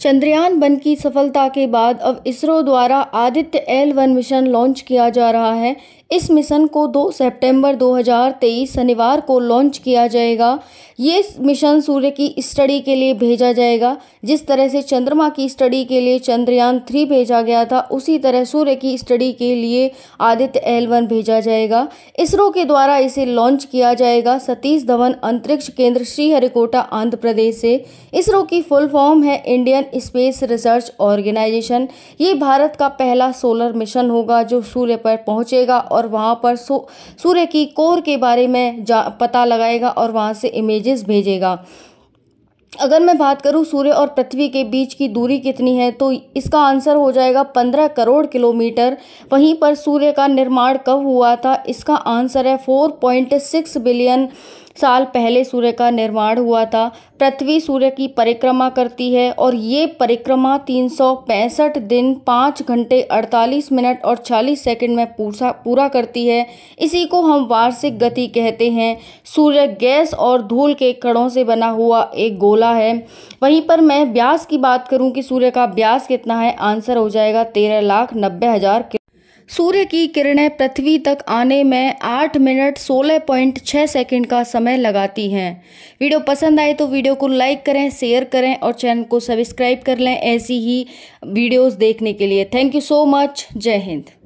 Chandrayaan one की सफलता के बाद अब इसरो द्वारा Aditya L one mission launch किया जा रहा है इस मिशन को 2 सितंबर 2023 शनिवार को लॉन्च किया जाएगा ये मिशन सूर्य की स्टडी के लिए भेजा जाएगा जिस तरह से चंद्रमा की स्टडी के लिए चंद्रयान थ्री भेजा गया था उसी तरह सूर्य की स्टडी के लिए आदित्य एल वन भेजा जाएगा इसरो के द्वारा इसे लॉन्च किया जाएगा सतीश धवन अंतरिक्ष केंद्र श्रीहरिकोटा आंध्र प्रदेश से इसरो की फुल फॉर्म है Indian Indian space research organisation ये भारत का पहला सोलर मिशन होगा जो सूर्य पर पहुंचेगा और वहां पर सूर्य की कोर के बारे में पता लगाएगा और वहां से इमेजेस भेजेगा अगर मैं बात करूं सूर्य और पृथ्वी के बीच की दूरी कितनी है तो इसका आंसर हो जाएगा पंद्रह करोड़ किलोमीटर वहीं पर सूर्य का निर्माण कब हुआ था इसका आंसर है फोर पॉइंट सिक्स बिलियन साल पहले सूर्य का निर्माण हुआ था पृथ्वी सूर्य की परिक्रमा करती है और ये परिक्रमा तीन दिन पाँच घंटे 48 मिनट और 40 सेकंड में पूरा पूरा करती है इसी को हम वार्षिक गति कहते हैं सूर्य गैस और धूल के कणों से बना हुआ एक गोला है वहीं पर मैं ब्यास की बात करूं कि सूर्य का ब्यास कितना है आंसर हो जाएगा तेरह लाख नब्बे हज़ार सूर्य की किरणें पृथ्वी तक आने में आठ मिनट सोलह पॉइंट छः सेकेंड का समय लगाती हैं वीडियो पसंद आए तो वीडियो को लाइक करें शेयर करें और चैनल को सब्सक्राइब कर लें ऐसी ही वीडियोस देखने के लिए थैंक यू सो मच जय हिंद